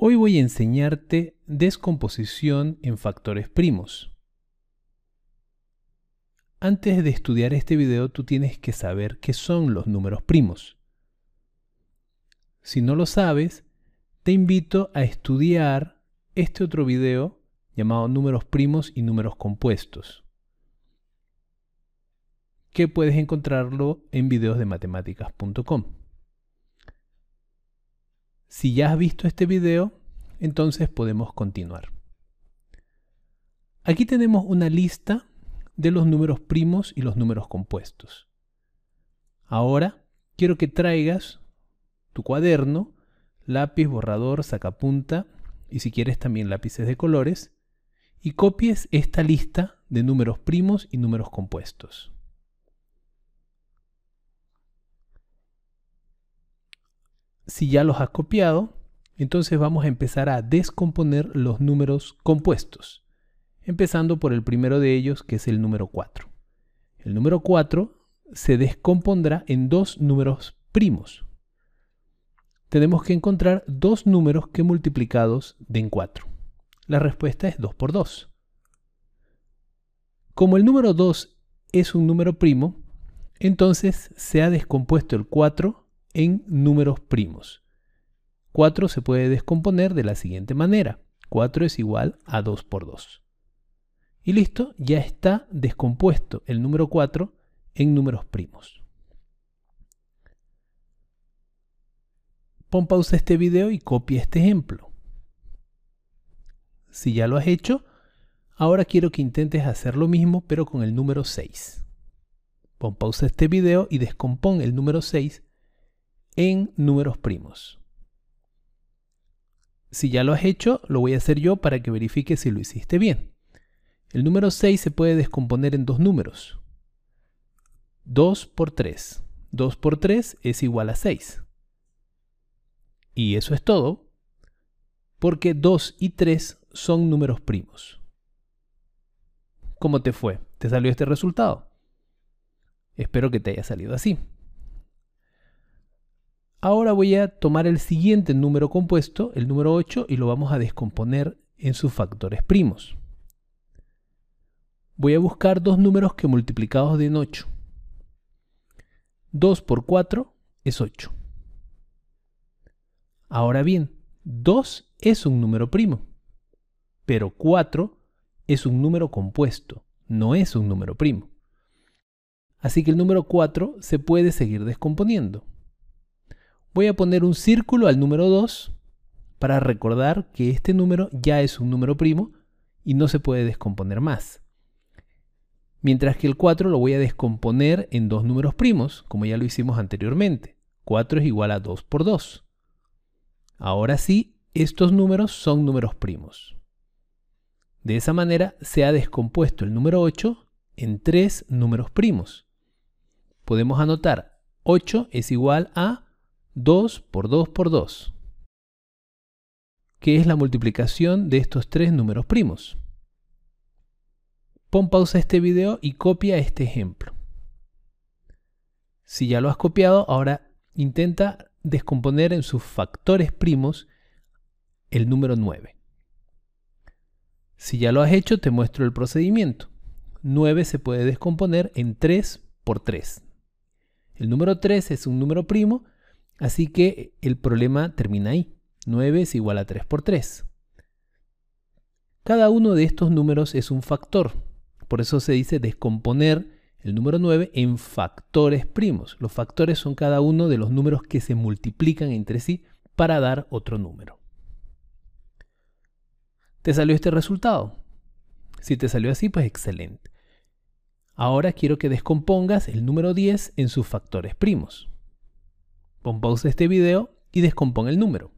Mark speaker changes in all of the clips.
Speaker 1: Hoy voy a enseñarte descomposición en factores primos. Antes de estudiar este video tú tienes que saber qué son los números primos. Si no lo sabes, te invito a estudiar este otro video llamado números primos y números compuestos, que puedes encontrarlo en videosdematemáticas.com. Si ya has visto este video, entonces podemos continuar. Aquí tenemos una lista de los números primos y los números compuestos. Ahora quiero que traigas tu cuaderno, lápiz, borrador, sacapunta y si quieres también lápices de colores y copies esta lista de números primos y números compuestos. Si ya los has copiado, entonces vamos a empezar a descomponer los números compuestos, empezando por el primero de ellos, que es el número 4. El número 4 se descompondrá en dos números primos. Tenemos que encontrar dos números que multiplicados den 4. La respuesta es 2 por 2. Como el número 2 es un número primo, entonces se ha descompuesto el 4 en números primos. 4 se puede descomponer de la siguiente manera. 4 es igual a 2 por 2. Y listo, ya está descompuesto el número 4 en números primos. Pon pausa este video y copia este ejemplo. Si ya lo has hecho, ahora quiero que intentes hacer lo mismo pero con el número 6. Pon pausa este video y descompón el número 6 en números primos. Si ya lo has hecho, lo voy a hacer yo para que verifique si lo hiciste bien. El número 6 se puede descomponer en dos números. 2 por 3. 2 por 3 es igual a 6. Y eso es todo, porque 2 y 3 son números primos. ¿Cómo te fue? ¿Te salió este resultado? Espero que te haya salido así. Ahora voy a tomar el siguiente número compuesto, el número 8, y lo vamos a descomponer en sus factores primos. Voy a buscar dos números que multiplicados den 8. 2 por 4 es 8. Ahora bien, 2 es un número primo, pero 4 es un número compuesto, no es un número primo. Así que el número 4 se puede seguir descomponiendo voy a poner un círculo al número 2 para recordar que este número ya es un número primo y no se puede descomponer más. Mientras que el 4 lo voy a descomponer en dos números primos, como ya lo hicimos anteriormente. 4 es igual a 2 por 2. Ahora sí, estos números son números primos. De esa manera se ha descompuesto el número 8 en tres números primos. Podemos anotar 8 es igual a 2 por 2 por 2, que es la multiplicación de estos tres números primos. Pon pausa este video y copia este ejemplo. Si ya lo has copiado, ahora intenta descomponer en sus factores primos el número 9. Si ya lo has hecho, te muestro el procedimiento. 9 se puede descomponer en 3 por 3. El número 3 es un número primo Así que el problema termina ahí. 9 es igual a 3 por 3. Cada uno de estos números es un factor. Por eso se dice descomponer el número 9 en factores primos. Los factores son cada uno de los números que se multiplican entre sí para dar otro número. ¿Te salió este resultado? Si te salió así, pues excelente. Ahora quiero que descompongas el número 10 en sus factores primos. Pon este video y descompón el número.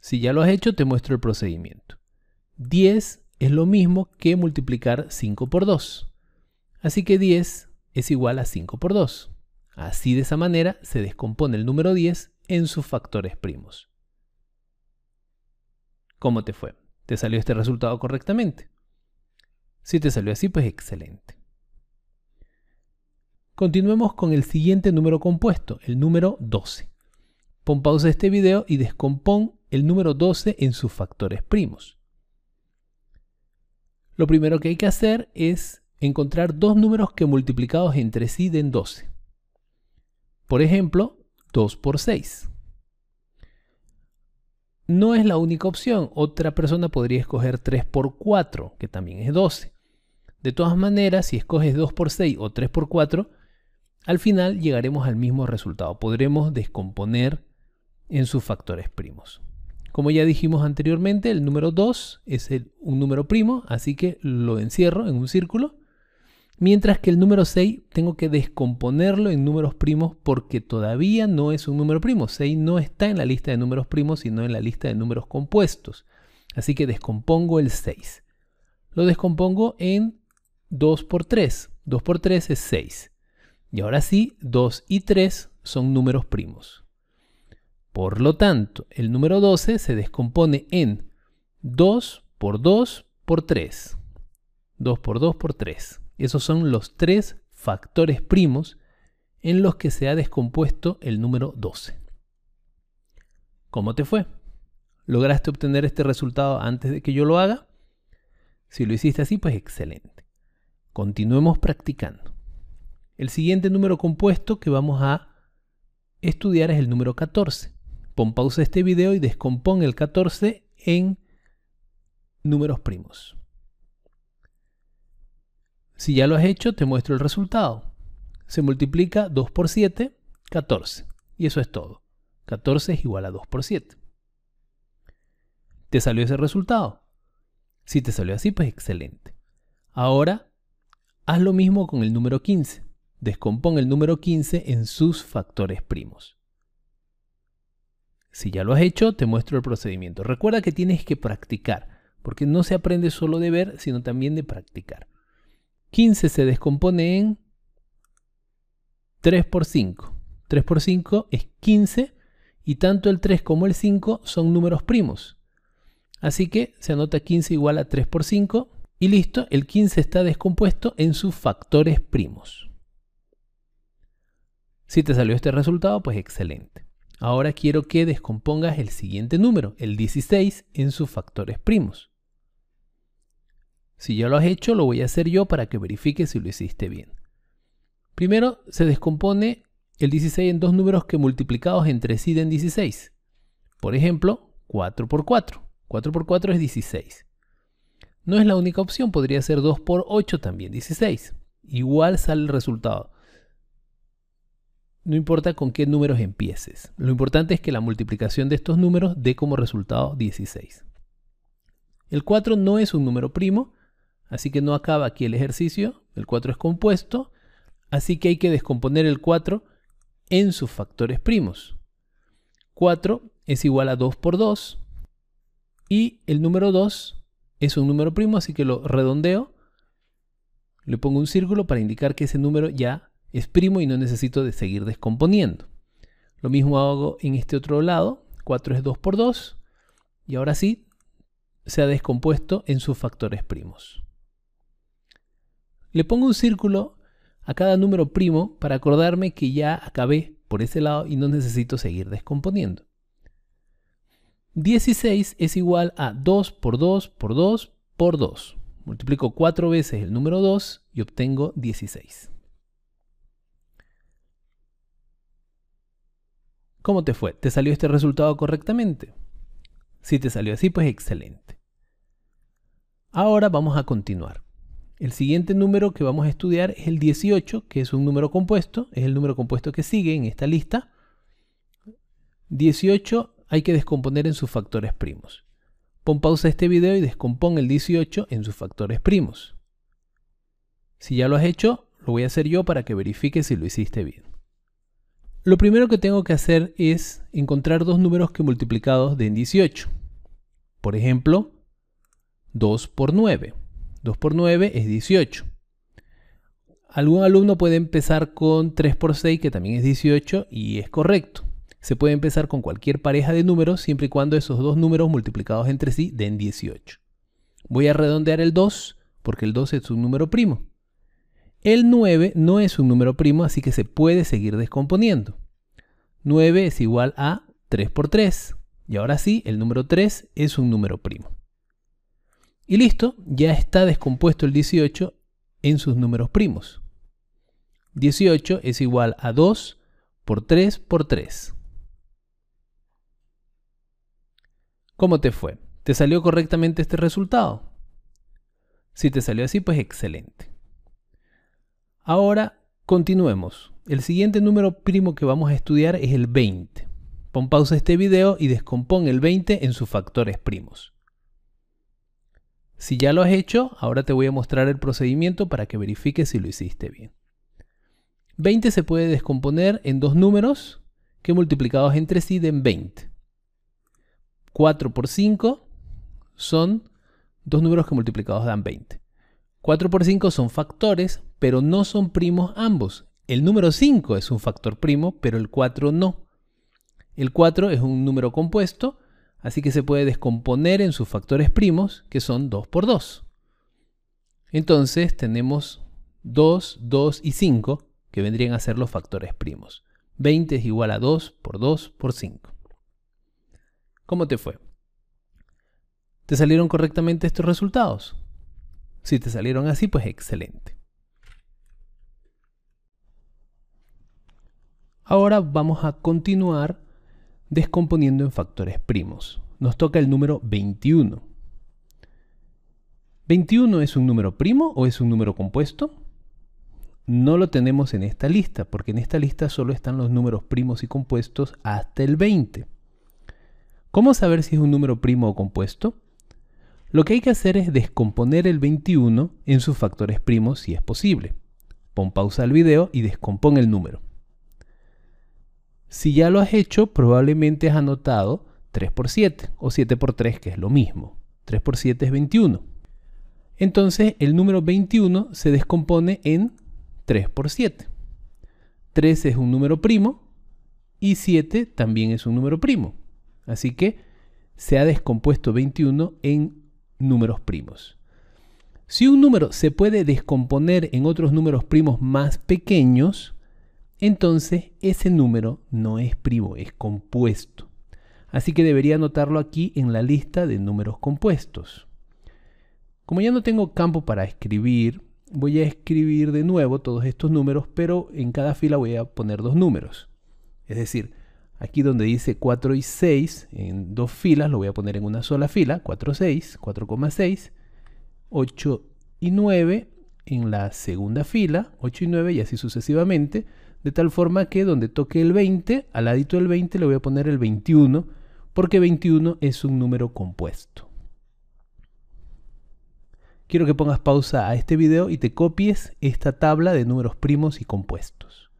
Speaker 1: Si ya lo has hecho, te muestro el procedimiento. 10 es lo mismo que multiplicar 5 por 2. Así que 10 es igual a 5 por 2. Así de esa manera se descompone el número 10 en sus factores primos. ¿Cómo te fue? ¿Te salió este resultado correctamente? Si te salió así, pues excelente. Continuemos con el siguiente número compuesto, el número 12. Pon pausa este video y descompón el número 12 en sus factores primos. Lo primero que hay que hacer es encontrar dos números que multiplicados entre sí den 12. Por ejemplo, 2 por 6. No es la única opción. Otra persona podría escoger 3 por 4, que también es 12. De todas maneras, si escoges 2 por 6 o 3 por 4, al final llegaremos al mismo resultado, podremos descomponer en sus factores primos. Como ya dijimos anteriormente, el número 2 es un número primo, así que lo encierro en un círculo. Mientras que el número 6 tengo que descomponerlo en números primos porque todavía no es un número primo. 6 no está en la lista de números primos, sino en la lista de números compuestos. Así que descompongo el 6. Lo descompongo en 2 por 3. 2 por 3 es 6. Y ahora sí, 2 y 3 son números primos. Por lo tanto, el número 12 se descompone en 2 por 2 por 3. 2 por 2 por 3. Esos son los tres factores primos en los que se ha descompuesto el número 12. ¿Cómo te fue? ¿Lograste obtener este resultado antes de que yo lo haga? Si lo hiciste así, pues excelente. Continuemos practicando. El siguiente número compuesto que vamos a estudiar es el número 14. Pon pausa este video y descompón el 14 en números primos. Si ya lo has hecho, te muestro el resultado. Se multiplica 2 por 7, 14. Y eso es todo. 14 es igual a 2 por 7. ¿Te salió ese resultado? Si te salió así, pues excelente. Ahora, haz lo mismo con el número 15 descompón el número 15 en sus factores primos. Si ya lo has hecho, te muestro el procedimiento. Recuerda que tienes que practicar, porque no se aprende solo de ver, sino también de practicar. 15 se descompone en 3 por 5. 3 por 5 es 15 y tanto el 3 como el 5 son números primos. Así que se anota 15 igual a 3 por 5 y listo, el 15 está descompuesto en sus factores primos. Si te salió este resultado, pues excelente. Ahora quiero que descompongas el siguiente número, el 16, en sus factores primos. Si ya lo has hecho, lo voy a hacer yo para que verifique si lo hiciste bien. Primero, se descompone el 16 en dos números que multiplicados entre sí den 16. Por ejemplo, 4 por 4. 4 por 4 es 16. No es la única opción, podría ser 2 por 8 también, 16. Igual sale el resultado. No importa con qué números empieces. Lo importante es que la multiplicación de estos números dé como resultado 16. El 4 no es un número primo, así que no acaba aquí el ejercicio. El 4 es compuesto, así que hay que descomponer el 4 en sus factores primos. 4 es igual a 2 por 2 y el número 2 es un número primo, así que lo redondeo. Le pongo un círculo para indicar que ese número ya es primo y no necesito de seguir descomponiendo. Lo mismo hago en este otro lado, 4 es 2 por 2, y ahora sí se ha descompuesto en sus factores primos. Le pongo un círculo a cada número primo para acordarme que ya acabé por ese lado y no necesito seguir descomponiendo. 16 es igual a 2 por 2 por 2 por 2. Multiplico 4 veces el número 2 y obtengo 16. ¿Cómo te fue? ¿Te salió este resultado correctamente? Si te salió así, pues excelente. Ahora vamos a continuar. El siguiente número que vamos a estudiar es el 18, que es un número compuesto, es el número compuesto que sigue en esta lista. 18 hay que descomponer en sus factores primos. Pon pausa este video y descompón el 18 en sus factores primos. Si ya lo has hecho, lo voy a hacer yo para que verifique si lo hiciste bien. Lo primero que tengo que hacer es encontrar dos números que multiplicados den 18. Por ejemplo, 2 por 9. 2 por 9 es 18. Algún alumno puede empezar con 3 por 6, que también es 18, y es correcto. Se puede empezar con cualquier pareja de números, siempre y cuando esos dos números multiplicados entre sí den 18. Voy a redondear el 2, porque el 2 es un número primo. El 9 no es un número primo, así que se puede seguir descomponiendo. 9 es igual a 3 por 3. Y ahora sí, el número 3 es un número primo. Y listo, ya está descompuesto el 18 en sus números primos. 18 es igual a 2 por 3 por 3. ¿Cómo te fue? ¿Te salió correctamente este resultado? Si te salió así, pues excelente. Ahora continuemos. El siguiente número primo que vamos a estudiar es el 20. Pon pausa este video y descompón el 20 en sus factores primos. Si ya lo has hecho, ahora te voy a mostrar el procedimiento para que verifiques si lo hiciste bien. 20 se puede descomponer en dos números que multiplicados entre sí den 20. 4 por 5 son dos números que multiplicados dan 20. 4 por 5 son factores, pero no son primos ambos. El número 5 es un factor primo, pero el 4 no. El 4 es un número compuesto, así que se puede descomponer en sus factores primos, que son 2 por 2. Entonces tenemos 2, 2 y 5, que vendrían a ser los factores primos. 20 es igual a 2 por 2 por 5. ¿Cómo te fue? ¿Te salieron correctamente estos resultados? Si te salieron así, pues excelente. Ahora vamos a continuar descomponiendo en factores primos. Nos toca el número 21. ¿21 es un número primo o es un número compuesto? No lo tenemos en esta lista, porque en esta lista solo están los números primos y compuestos hasta el 20. ¿Cómo saber si es un número primo o compuesto? Lo que hay que hacer es descomponer el 21 en sus factores primos si es posible. Pon pausa al video y descompón el número. Si ya lo has hecho, probablemente has anotado 3 por 7 o 7 por 3, que es lo mismo. 3 por 7 es 21. Entonces el número 21 se descompone en 3 por 7. 3 es un número primo y 7 también es un número primo. Así que se ha descompuesto 21 en números primos. Si un número se puede descomponer en otros números primos más pequeños, entonces ese número no es primo, es compuesto. Así que debería anotarlo aquí en la lista de números compuestos. Como ya no tengo campo para escribir, voy a escribir de nuevo todos estos números, pero en cada fila voy a poner dos números. Es decir, aquí donde dice 4 y 6, en dos filas lo voy a poner en una sola fila, 4, 6, 4,6, 8 y 9 en la segunda fila, 8 y 9 y así sucesivamente de tal forma que donde toque el 20, al ladito del 20 le voy a poner el 21, porque 21 es un número compuesto. Quiero que pongas pausa a este video y te copies esta tabla de números primos y compuestos.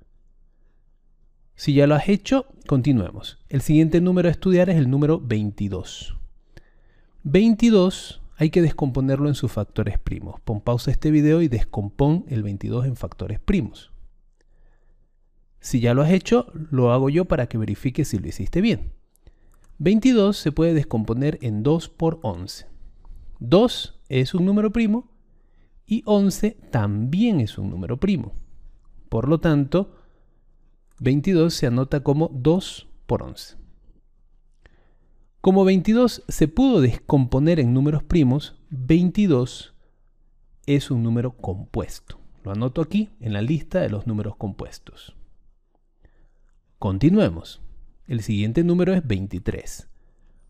Speaker 1: Si ya lo has hecho, continuemos. El siguiente número a estudiar es el número 22. 22 hay que descomponerlo en sus factores primos. Pon pausa a este video y descompón el 22 en factores primos. Si ya lo has hecho, lo hago yo para que verifique si lo hiciste bien. 22 se puede descomponer en 2 por 11. 2 es un número primo y 11 también es un número primo. Por lo tanto, 22 se anota como 2 por 11. Como 22 se pudo descomponer en números primos, 22 es un número compuesto. Lo anoto aquí en la lista de los números compuestos. Continuemos. El siguiente número es 23.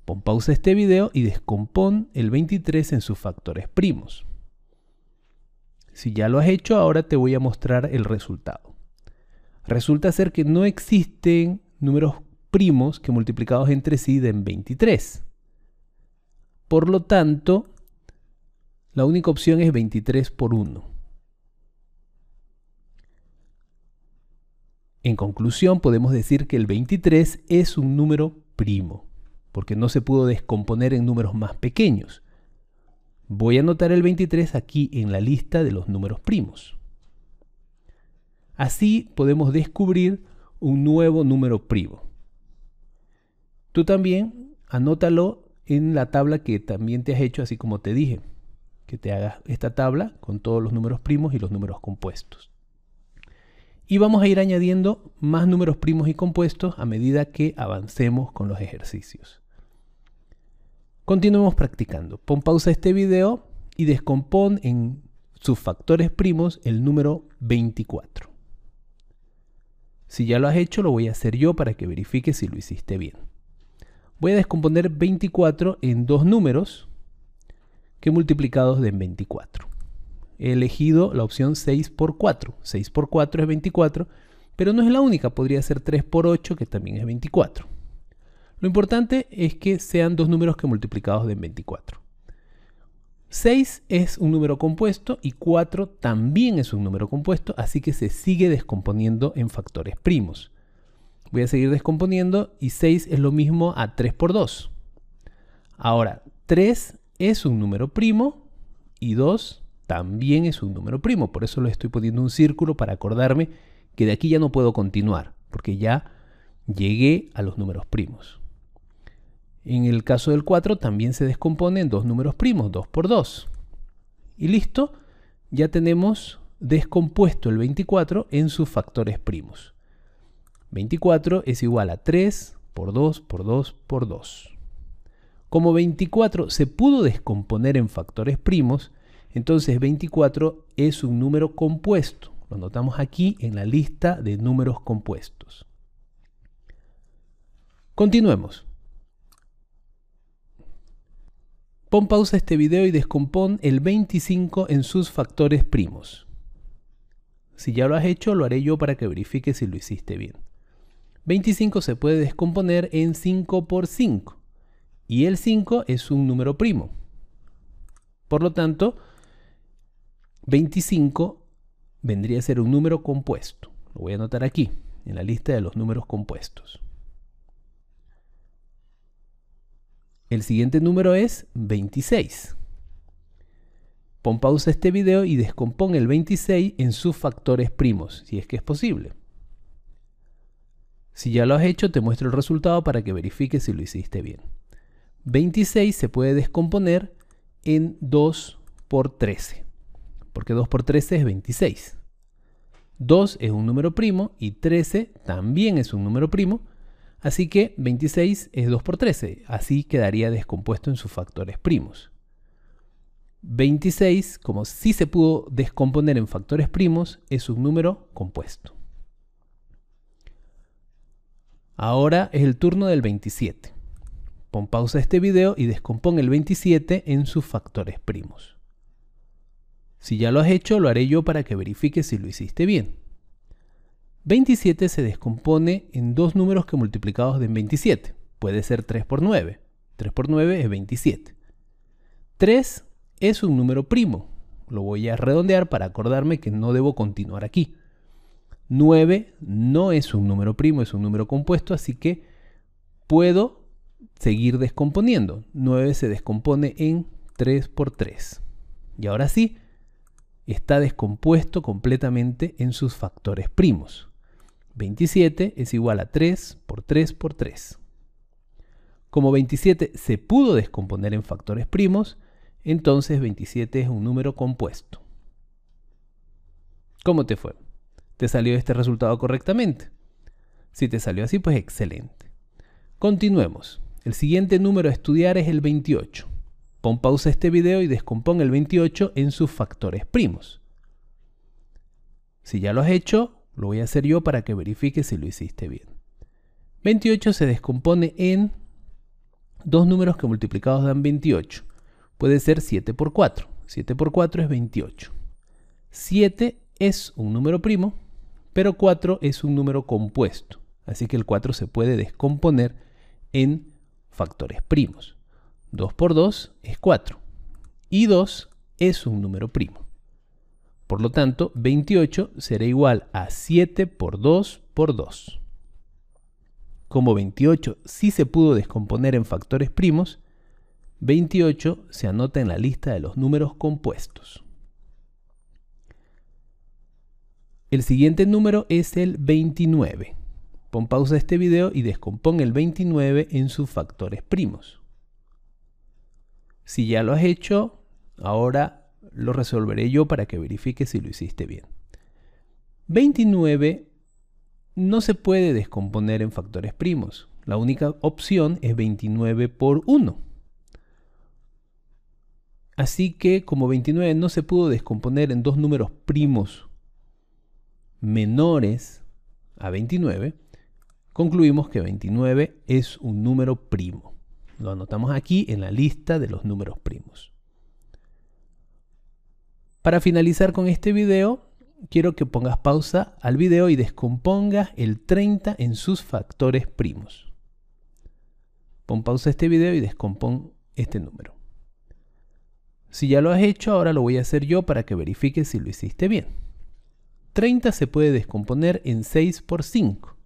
Speaker 1: Pon pausa este video y descompón el 23 en sus factores primos. Si ya lo has hecho, ahora te voy a mostrar el resultado. Resulta ser que no existen números primos que multiplicados entre sí den 23. Por lo tanto, la única opción es 23 por 1. En conclusión, podemos decir que el 23 es un número primo, porque no se pudo descomponer en números más pequeños. Voy a anotar el 23 aquí en la lista de los números primos. Así podemos descubrir un nuevo número primo. Tú también anótalo en la tabla que también te has hecho, así como te dije, que te hagas esta tabla con todos los números primos y los números compuestos y vamos a ir añadiendo más números primos y compuestos a medida que avancemos con los ejercicios. Continuemos practicando. Pon pausa a este video y descompón en sus factores primos el número 24. Si ya lo has hecho, lo voy a hacer yo para que verifique si lo hiciste bien. Voy a descomponer 24 en dos números que multiplicados de 24 he elegido la opción 6 por 4. 6 por 4 es 24, pero no es la única, podría ser 3 por 8 que también es 24. Lo importante es que sean dos números que multiplicados den 24. 6 es un número compuesto y 4 también es un número compuesto, así que se sigue descomponiendo en factores primos. Voy a seguir descomponiendo y 6 es lo mismo a 3 por 2. Ahora, 3 es un número primo y 2 también es un número primo. Por eso le estoy poniendo un círculo para acordarme que de aquí ya no puedo continuar, porque ya llegué a los números primos. En el caso del 4 también se descompone en dos números primos, 2 por 2. Y listo, ya tenemos descompuesto el 24 en sus factores primos. 24 es igual a 3 por 2 por 2 por 2. Como 24 se pudo descomponer en factores primos, entonces 24 es un número compuesto. Lo notamos aquí en la lista de números compuestos. Continuemos. Pon pausa este video y descompon el 25 en sus factores primos. Si ya lo has hecho, lo haré yo para que verifique si lo hiciste bien. 25 se puede descomponer en 5 por 5 y el 5 es un número primo. Por lo tanto, 25 vendría a ser un número compuesto. Lo voy a anotar aquí, en la lista de los números compuestos. El siguiente número es 26. Pon pausa este video y descompón el 26 en sus factores primos, si es que es posible. Si ya lo has hecho, te muestro el resultado para que verifiques si lo hiciste bien. 26 se puede descomponer en 2 por 13 porque 2 por 13 es 26. 2 es un número primo y 13 también es un número primo, así que 26 es 2 por 13, así quedaría descompuesto en sus factores primos. 26, como sí se pudo descomponer en factores primos, es un número compuesto. Ahora es el turno del 27. Pon pausa este video y descompon el 27 en sus factores primos. Si ya lo has hecho, lo haré yo para que verifique si lo hiciste bien. 27 se descompone en dos números que multiplicados de 27. Puede ser 3 por 9. 3 por 9 es 27. 3 es un número primo. Lo voy a redondear para acordarme que no debo continuar aquí. 9 no es un número primo, es un número compuesto, así que puedo seguir descomponiendo. 9 se descompone en 3 por 3. Y ahora sí, está descompuesto completamente en sus factores primos. 27 es igual a 3 por 3 por 3. Como 27 se pudo descomponer en factores primos, entonces 27 es un número compuesto. ¿Cómo te fue? ¿Te salió este resultado correctamente? Si te salió así, pues excelente. Continuemos. El siguiente número a estudiar es el 28. Pon pausa este video y descompón el 28 en sus factores primos. Si ya lo has hecho, lo voy a hacer yo para que verifique si lo hiciste bien. 28 se descompone en dos números que multiplicados dan 28. Puede ser 7 por 4. 7 por 4 es 28. 7 es un número primo, pero 4 es un número compuesto. Así que el 4 se puede descomponer en factores primos. 2 por 2 es 4 y 2 es un número primo. Por lo tanto, 28 será igual a 7 por 2 por 2. Como 28 sí se pudo descomponer en factores primos, 28 se anota en la lista de los números compuestos. El siguiente número es el 29. Pon pausa este video y descompón el 29 en sus factores primos. Si ya lo has hecho, ahora lo resolveré yo para que verifique si lo hiciste bien. 29 no se puede descomponer en factores primos. La única opción es 29 por 1. Así que como 29 no se pudo descomponer en dos números primos menores a 29, concluimos que 29 es un número primo. Lo anotamos aquí en la lista de los números primos. Para finalizar con este video, quiero que pongas pausa al video y descompongas el 30 en sus factores primos. Pon pausa a este video y descompon este número. Si ya lo has hecho, ahora lo voy a hacer yo para que verifiques si lo hiciste bien. 30 se puede descomponer en 6 por 5.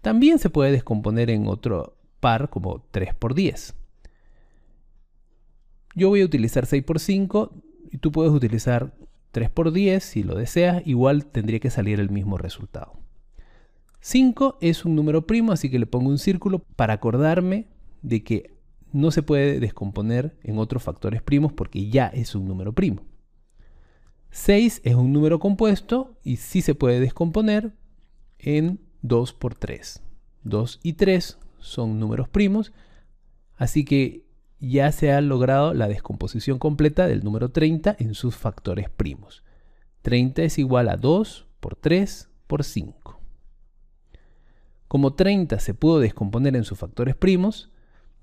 Speaker 1: También se puede descomponer en otro par como 3 por 10. Yo voy a utilizar 6 por 5 y tú puedes utilizar 3 por 10 si lo deseas, igual tendría que salir el mismo resultado. 5 es un número primo, así que le pongo un círculo para acordarme de que no se puede descomponer en otros factores primos porque ya es un número primo. 6 es un número compuesto y sí se puede descomponer en 2 por 3. 2 y 3 son números primos, así que ya se ha logrado la descomposición completa del número 30 en sus factores primos. 30 es igual a 2 por 3 por 5. Como 30 se pudo descomponer en sus factores primos,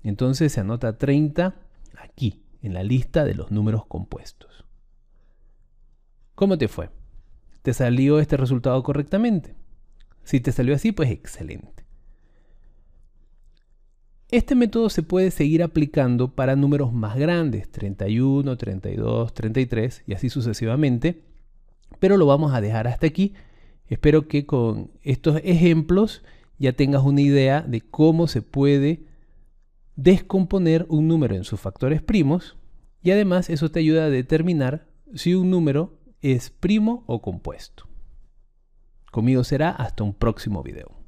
Speaker 1: entonces se anota 30 aquí, en la lista de los números compuestos. ¿Cómo te fue? ¿Te salió este resultado correctamente? Si te salió así, pues excelente. Este método se puede seguir aplicando para números más grandes, 31, 32, 33 y así sucesivamente, pero lo vamos a dejar hasta aquí. Espero que con estos ejemplos ya tengas una idea de cómo se puede descomponer un número en sus factores primos y además eso te ayuda a determinar si un número es primo o compuesto. Conmigo será hasta un próximo video.